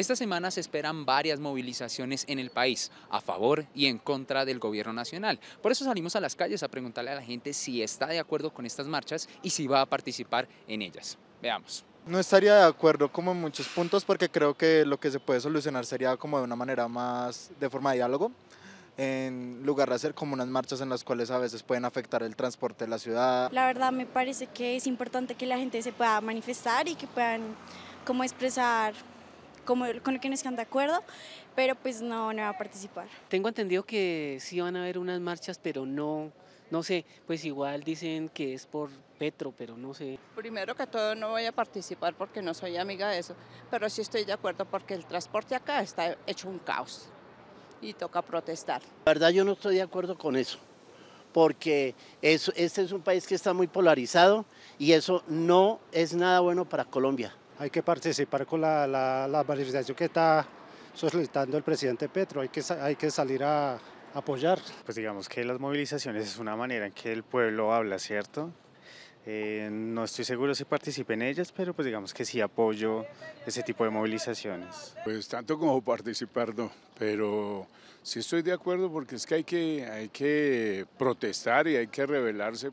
Esta semana se esperan varias movilizaciones en el país, a favor y en contra del gobierno nacional. Por eso salimos a las calles a preguntarle a la gente si está de acuerdo con estas marchas y si va a participar en ellas. Veamos. No estaría de acuerdo como en muchos puntos porque creo que lo que se puede solucionar sería como de una manera más de forma de diálogo en lugar de hacer como unas marchas en las cuales a veces pueden afectar el transporte de la ciudad. La verdad me parece que es importante que la gente se pueda manifestar y que puedan como expresar con quienes están de acuerdo, pero pues no, no va a participar. Tengo entendido que sí van a haber unas marchas, pero no, no sé, pues igual dicen que es por Petro, pero no sé. Primero que todo no voy a participar porque no soy amiga de eso, pero sí estoy de acuerdo porque el transporte acá está hecho un caos y toca protestar. La verdad yo no estoy de acuerdo con eso, porque este es un país que está muy polarizado y eso no es nada bueno para Colombia hay que participar con la, la, manifestación que está solicitando el presidente Petro, hay que, hay que salir a apoyar. Pues digamos que las movilizaciones es una manera en que el pueblo habla, ¿cierto? Eh, no estoy seguro si participe en ellas, pero pues digamos que sí apoyo ese tipo de movilizaciones. Pues tanto como participar no, pero sí estoy de acuerdo porque es que hay que, hay que protestar y hay que rebelarse.